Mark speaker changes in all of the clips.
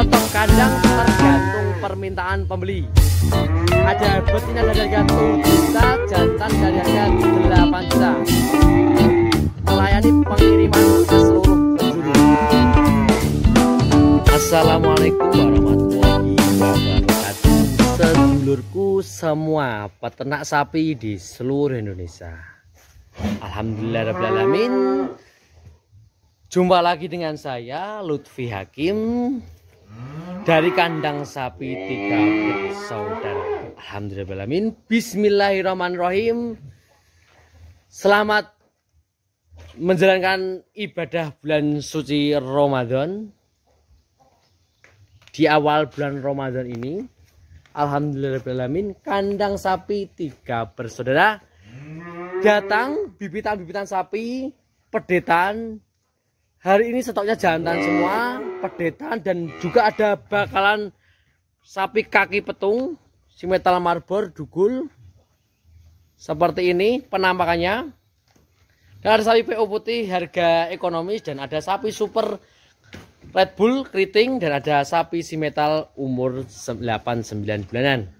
Speaker 1: Sotong kandang tergantung permintaan pembeli. Ada betina dari harga 7 juta, jantan dari harga 8 juta. Melayani pengiriman ke seluruh penjuru. Assalamualaikum warahmatullahi wabarakatuh. Sedulurku semua peternak sapi di seluruh Indonesia. Alhamdulillah rabbil alamin. Jumpa lagi dengan saya Lutfi Hakim dari kandang sapi tiga bersaudara, saudara. Bismillahirrahmanirrahim. Selamat menjalankan ibadah bulan suci Ramadan. Di awal bulan Ramadan ini, Alhamdulillah kandang sapi tiga bersaudara datang bibitan-bibitan sapi, pedetan, hari ini stoknya jantan semua, pedetan dan juga ada bakalan sapi kaki petung, si metal marbor, dugul. Seperti ini penampakannya. Dan ada sapi PO putih harga ekonomis dan ada sapi super Red Bull keriting dan ada sapi si metal umur 8-9 bulanan.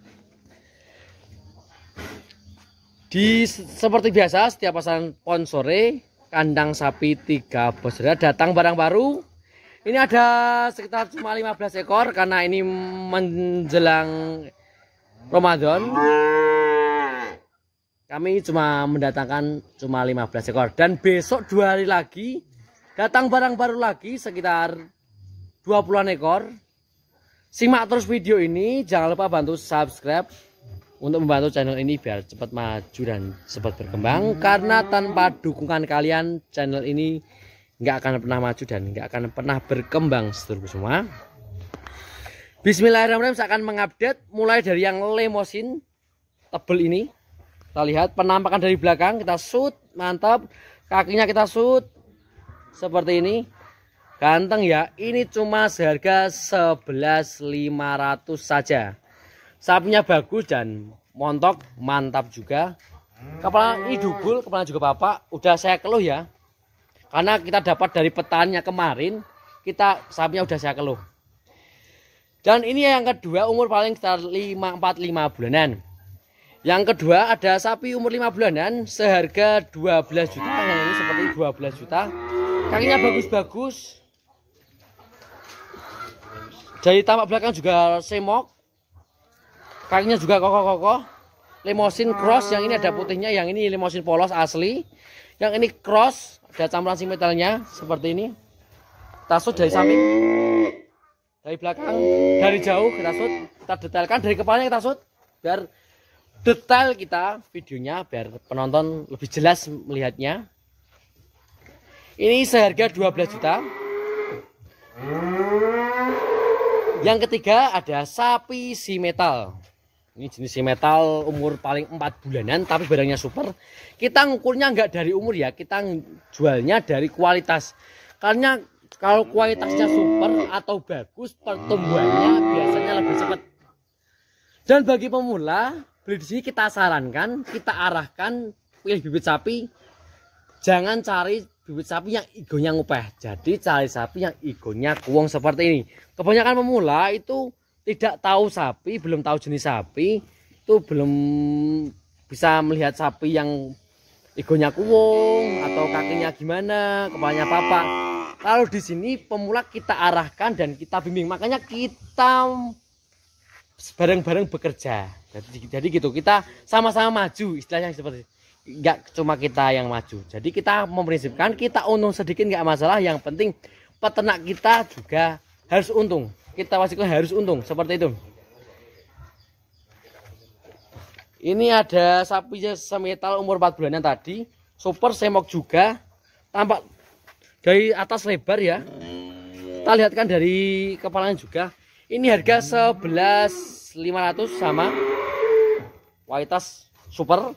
Speaker 1: Di seperti biasa setiap pasaran pon sore kandang sapi tiga bos Sudah datang barang baru ini ada sekitar cuma 15 ekor karena ini menjelang Ramadan kami cuma mendatangkan cuma 15 ekor dan besok dua hari lagi datang barang baru lagi sekitar 20-an ekor simak terus video ini jangan lupa bantu subscribe untuk membantu channel ini biar cepat maju dan cepat berkembang karena tanpa dukungan kalian channel ini nggak akan pernah maju dan nggak akan pernah berkembang seluruh semua Bismillahirrahmanirrahim saya akan mengupdate mulai dari yang lemosin tebel ini kita lihat penampakan dari belakang kita shoot mantap kakinya kita shoot seperti ini ganteng ya ini cuma seharga 11.500 saja Sapinya bagus dan montok, mantap juga. Kepala ini kepala juga bapak. Udah saya keluh ya. Karena kita dapat dari petannya kemarin, kita sapinya udah saya keluh. Dan ini yang kedua umur paling sekitar 545 bulanan. Yang kedua ada sapi umur 5 bulanan seharga 12 juta. Yang ini seperti 12 juta. Kakinya bagus-bagus. Jadi tampak belakang juga semok kakinya juga kokoh-kokoh limosin cross yang ini ada putihnya yang ini limosin polos asli yang ini cross ada campuran metalnya seperti ini tasut dari samping dari belakang dari jauh kita sud kita detailkan dari kepalanya kita sud biar detail kita videonya biar penonton lebih jelas melihatnya ini seharga 12 juta yang ketiga ada sapi si metal ini jenis metal umur paling 4 bulanan tapi barangnya super kita ngukurnya enggak dari umur ya kita jualnya dari kualitas karena kalau kualitasnya super atau bagus pertumbuhannya biasanya lebih cepat dan bagi pemula beli di sini kita sarankan kita arahkan pilih bibit sapi jangan cari bibit sapi yang igonya ngupeh jadi cari sapi yang igonya kuong seperti ini kebanyakan pemula itu tidak tahu sapi, belum tahu jenis sapi, itu belum bisa melihat sapi yang egonya kuwung atau kakinya gimana, kepalanya apa Kalau di sini pemula kita arahkan dan kita bimbing, makanya kita bareng-bareng bekerja. Jadi, jadi gitu, kita sama-sama maju, istilahnya seperti itu nggak cuma kita yang maju. Jadi kita memprinsipkan kita untung sedikit nggak masalah. Yang penting peternak kita juga harus untung kita wasiko harus untung seperti itu ini ada sapi semetal umur 4 bulanan tadi super semok juga tampak dari atas lebar ya kita lihatkan dari kepalanya juga ini harga 11.500 sama kualitas super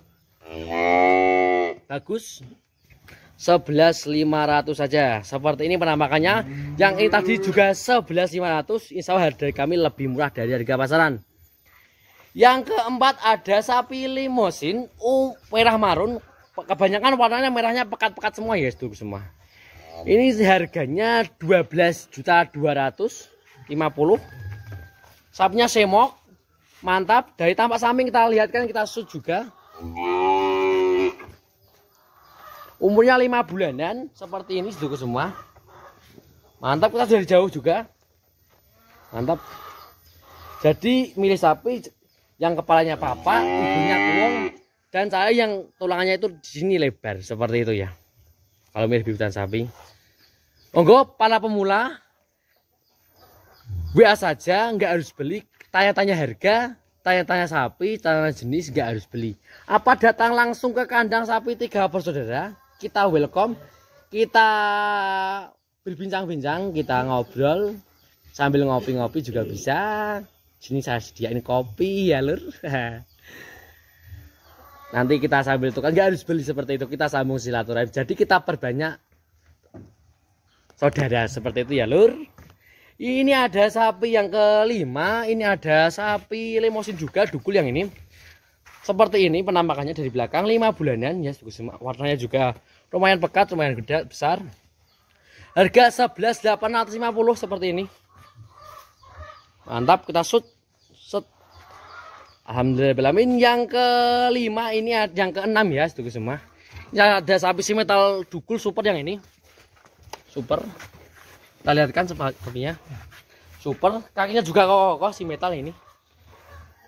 Speaker 1: bagus 11500 saja seperti ini penampakannya yang ini tadi juga 11500 insya Allah harga kami lebih murah dari harga pasaran yang keempat ada sapi limosin um, merah marun kebanyakan warnanya merahnya pekat-pekat semua ya itu semua ini harganya 12 juta sapinya semok mantap dari tampak samping kita lihat kan kita sud juga umurnya lima bulanan seperti ini sudah semua mantap kita dari jauh juga mantap jadi milih sapi yang kepalanya papa ibunya kulung dan saya yang tulangannya itu di sini lebar seperti itu ya kalau milih bibitan sapi monggo para pemula WA saja nggak harus beli tanya-tanya harga tanya-tanya sapi tanya jenis nggak harus beli apa datang langsung ke kandang sapi tiga bersaudara kita welcome kita berbincang-bincang kita ngobrol sambil ngopi-ngopi juga bisa sini saya sediain kopi ya lur nanti kita sambil tukar nggak harus beli seperti itu kita sambung silaturahim jadi kita perbanyak saudara seperti itu ya lur ini ada sapi yang kelima ini ada sapi limosin juga dukul yang ini seperti ini penampakannya dari belakang 5 bulanan ya warnanya juga lumayan pekat lumayan gede besar harga 11.850 seperti ini mantap kita shoot shoot Alhamdulillah belamin yang kelima ini yang keenam ya itu semua ya ada sapi si metal dukul super yang ini super kita lihatkan sepertinya super kakinya juga kokoh si metal ini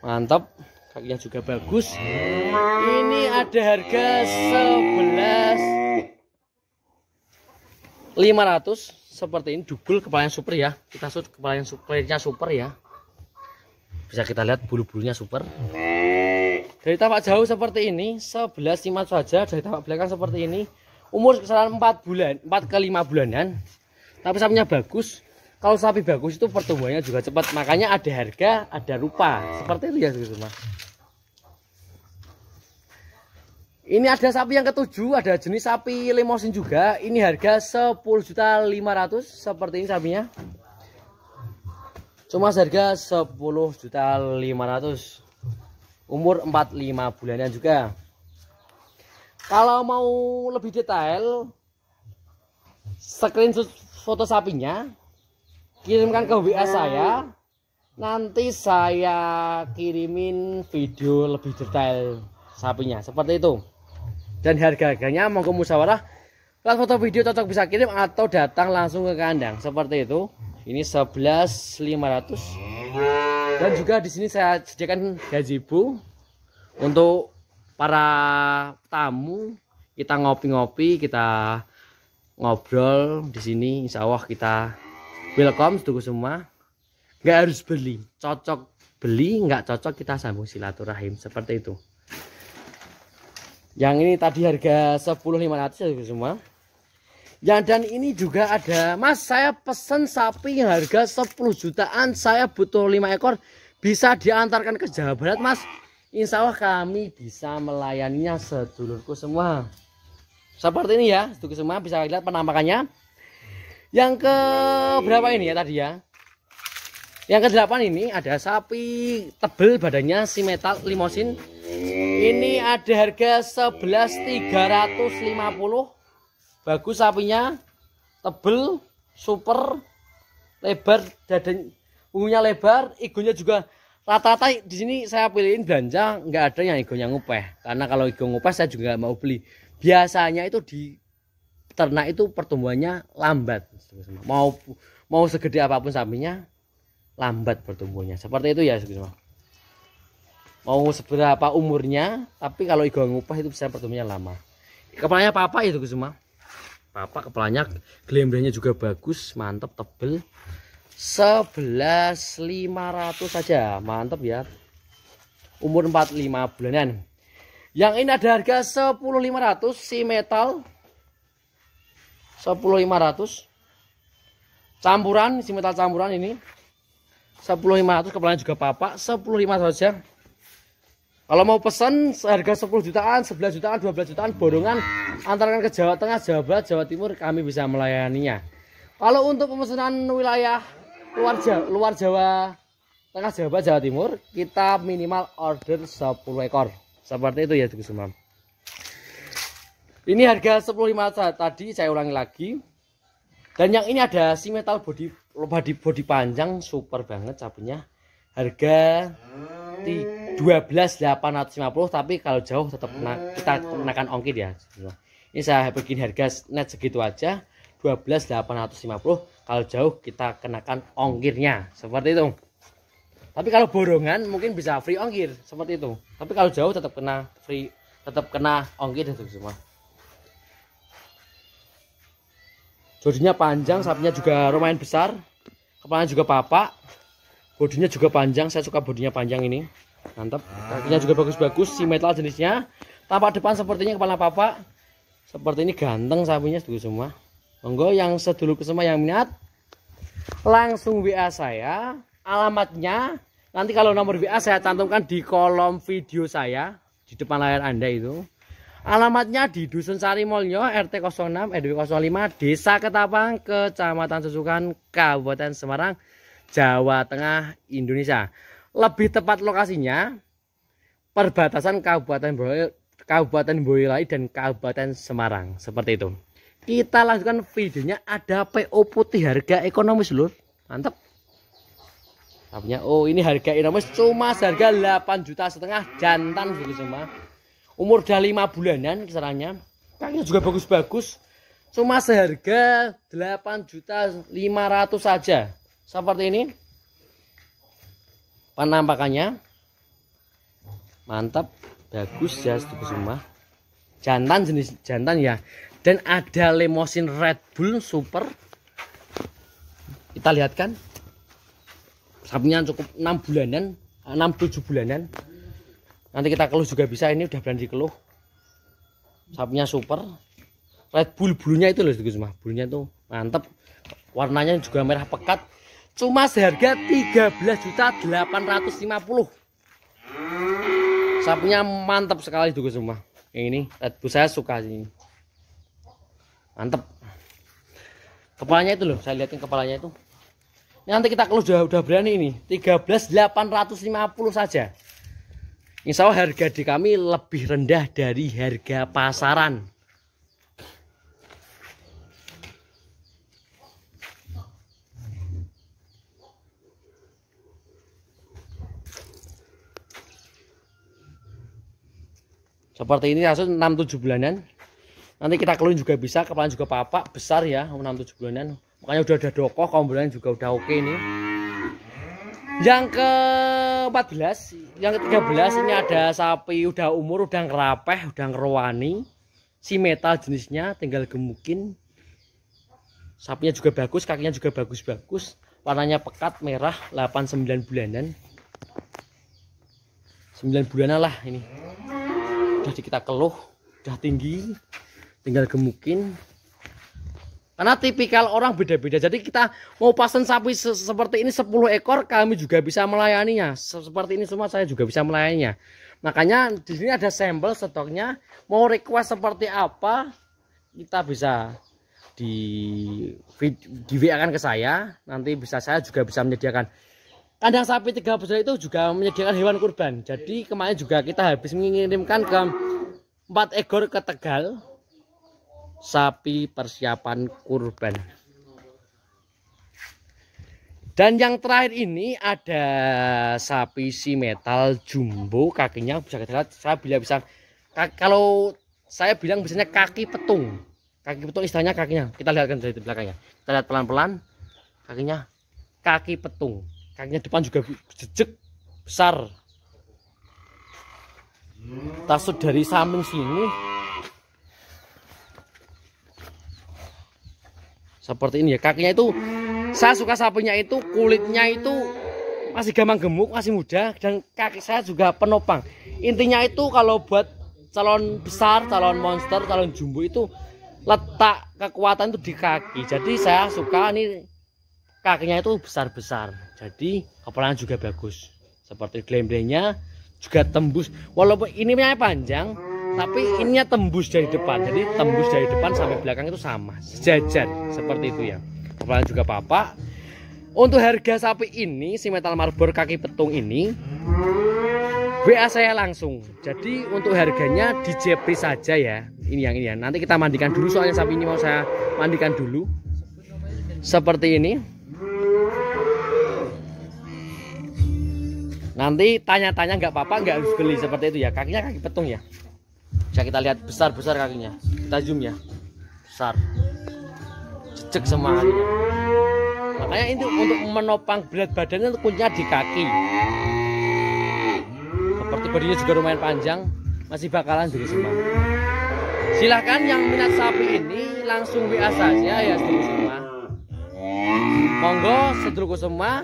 Speaker 1: mantap kakinya juga bagus ini ada harga 11 500 seperti ini kepala yang super ya kita shoot yang supernya super ya bisa kita lihat bulu-bulunya super dari tampak jauh seperti ini 11 5 saja dari tampak belakang seperti ini umur kesalahan 4 bulan 4 ke 5 bulanan tapi sapinya bagus kalau sapi bagus itu pertumbuhannya juga cepat makanya ada harga ada rupa seperti itu ya mas. ini ada sapi yang ketujuh ada jenis sapi limosin juga ini harga 10 juta 500 seperti ini sapinya cuma harga 10 juta 500 umur 45 bulannya juga kalau mau lebih detail screenshot foto sapinya kirimkan ke WA saya. Nanti saya kirimin video lebih detail sapinya seperti itu. Dan harga-harganya monggo musyawarah. Lihat foto video cocok bisa kirim atau datang langsung ke kandang seperti itu. Ini 11.500. Dan juga di sini saya sediakan gazebo untuk para tamu kita ngopi-ngopi, kita ngobrol di sini. Insya Allah kita welcome tunggu semua Gak harus beli cocok beli nggak cocok kita sambung silaturahim seperti itu yang ini tadi harga 10.500 ya semua yang dan ini juga ada mas saya pesen sapi harga 10 jutaan saya butuh 5 ekor bisa diantarkan ke Jawa Barat mas Insya Allah kami bisa melayaninya sedulurku semua seperti ini ya sedulurku semua bisa lihat penampakannya yang ke berapa ini ya tadi ya? Yang ke delapan ini ada sapi tebel badannya si metal limosin. Ini ada harga sebelas tiga ratus lima puluh Bagus sapinya, tebel, super, lebar dadanya ungunya lebar, igunya juga rata-rata di sini saya pilihin belanja nggak ada yang igunya ngupeh karena kalau igu ngupeh saya juga mau beli biasanya itu di ternak itu pertumbuhannya lambat mau mau segede apapun sapinya lambat pertumbuhannya seperti itu ya mau seberapa umurnya tapi kalau iga ngupah itu bisa pertumbuhannya lama kepalanya papa itu semua papa kepalanya gelembrenya juga bagus mantap tebel 11.500 saja mantap ya umur 45 bulanan yang ini ada harga 10.500 si metal 10500 campuran simetal campuran ini 10500 kepalanya juga papa 10500 saja kalau mau pesan harga 10 jutaan, 11 jutaan, 12 jutaan borongan antarkan ke Jawa Tengah, Jawa Barat, Jawa Timur kami bisa melayaninya. Kalau untuk pemesanan wilayah luar Jawa, luar Jawa Tengah Jawa Jawa Timur kita minimal order 10 ekor. Seperti itu ya Tugus Imam. Ini harga 10.500 tadi saya ulangi lagi. Dan yang ini ada si metal body body body panjang super banget cabenya. Harga 12.850 tapi kalau jauh tetap kena, kita kenakan ongkir ya. Ini saya bikin harga net segitu aja. 12.850 kalau jauh kita kenakan ongkirnya seperti itu tapi kalau borongan mungkin bisa free ongkir seperti itu tapi kalau jauh tetap kena free tetap kena ongkir itu semua Bodinya panjang, sapinya juga lumayan besar. Kepalanya juga papak. Bodinya juga panjang, saya suka bodinya panjang ini. Mantap. Kakinya juga bagus-bagus, si metal jenisnya. Tampak depan sepertinya kepala papak. Seperti ini ganteng sapinya setuju semua. Monggo yang sedulur semua yang minat langsung WA saya alamatnya nanti kalau nomor WA saya cantumkan di kolom video saya di depan layar Anda itu Alamatnya di Dusun Sari Mulyo, RT 06, RW 05, Desa Ketapang, Kecamatan Susukan, Kabupaten Semarang, Jawa Tengah, Indonesia. Lebih tepat lokasinya, perbatasan Kabupaten Boy Kabupaten Boyolali dan Kabupaten Semarang. Seperti itu. Kita lanjutkan videonya. Ada PO putih harga ekonomis, lur. Mantap. oh ini harga ekonomis cuma harga 8 juta setengah jantan gitu semua umur dah lima bulanan kisarannya kakinya juga bagus-bagus cuma seharga 8 juta 500 saja seperti ini penampakannya mantap bagus ya semua jantan jenis jantan ya dan ada lemosin Red Bull super kita lihat kan sapinya cukup 6 bulanan 6-7 bulanan nanti kita keluh juga bisa ini udah berani dikeluh sapnya super red bull bulunya itu loh semua bulunya tuh mantep warnanya juga merah pekat cuma seharga juta 13 850 sapnya mantep sekali juga semua yang ini red bull saya suka sih mantep kepalanya itu loh saya lihatin kepalanya itu ini nanti kita keluh udah, udah berani ini 13.850 saja Insya Allah harga di kami lebih rendah dari harga pasaran. Seperti ini langsung 67 bulanan. Nanti kita keluin juga bisa, kepala juga papa besar ya, 67 bulanan. Makanya udah ada dokoh, kombolan juga udah oke okay ini yang ke 14 yang ke 13 ini ada sapi udah umur udah ngerapeh udah ngerwani si metal jenisnya tinggal gemukin sapinya juga bagus kakinya juga bagus-bagus warnanya pekat merah 8-9 bulanan 9 bulanan lah ini udah kita keluh udah tinggi tinggal gemukin karena tipikal orang beda-beda. Jadi kita mau pasen sapi se seperti ini 10 ekor, kami juga bisa melayaninya. Se seperti ini semua saya juga bisa melayaninya. Makanya di sini ada sampel stoknya. Mau request seperti apa, kita bisa di di WA kan ke saya. Nanti bisa saya juga bisa menyediakan kandang sapi tiga besar itu juga menyediakan hewan kurban. Jadi kemarin juga kita habis mengirimkan ke empat ekor ke Tegal sapi persiapan kurban. Dan yang terakhir ini ada sapi si metal jumbo kakinya bisa kita lihat saya bila bisa kalau saya bilang biasanya kaki petung. Kaki petung istilahnya kakinya. Kita lihatkan dari belakangnya. Kita lihat pelan-pelan kakinya kaki petung. Kakinya depan juga jejek besar. Tasut dari samping sini seperti ini ya kakinya itu saya suka sapinya itu kulitnya itu masih gampang gemuk masih muda dan kaki saya juga penopang intinya itu kalau buat calon besar calon monster calon jumbo itu letak kekuatan itu di kaki jadi saya suka nih kakinya itu besar-besar jadi kepalanya juga bagus seperti glembrenya juga tembus walaupun ini panjang tapi ininya tembus dari depan jadi tembus dari depan sampai belakang itu sama sejajar seperti itu ya kemudian juga papa. untuk harga sapi ini si metal marbor kaki petung ini WA saya langsung jadi untuk harganya di JP saja ya ini yang ini ya nanti kita mandikan dulu soalnya sapi ini mau saya mandikan dulu seperti ini nanti tanya-tanya nggak -tanya, apa-apa nggak harus beli seperti itu ya kakinya kaki petung ya bisa kita lihat besar-besar kakinya kita zoom ya besar cecek semua. kakinya makanya itu untuk menopang berat badannya kuncinya di kaki seperti bodinya juga lumayan panjang masih bakalan dari semua silahkan yang minat sapi ini langsung WA saja ya semua monggo sedulurku semua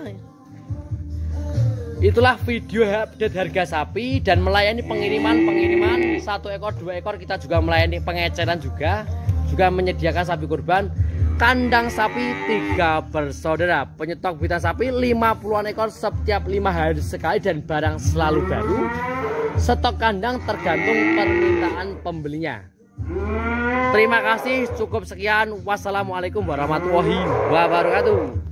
Speaker 1: Itulah video update harga sapi dan melayani pengiriman-pengiriman satu ekor dua ekor kita juga melayani pengeceran juga juga menyediakan sapi kurban kandang sapi tiga bersaudara penyetok bita sapi 50-an ekor setiap lima hari sekali dan barang selalu baru stok kandang tergantung permintaan pembelinya terima kasih cukup sekian wassalamualaikum warahmatullahi wabarakatuh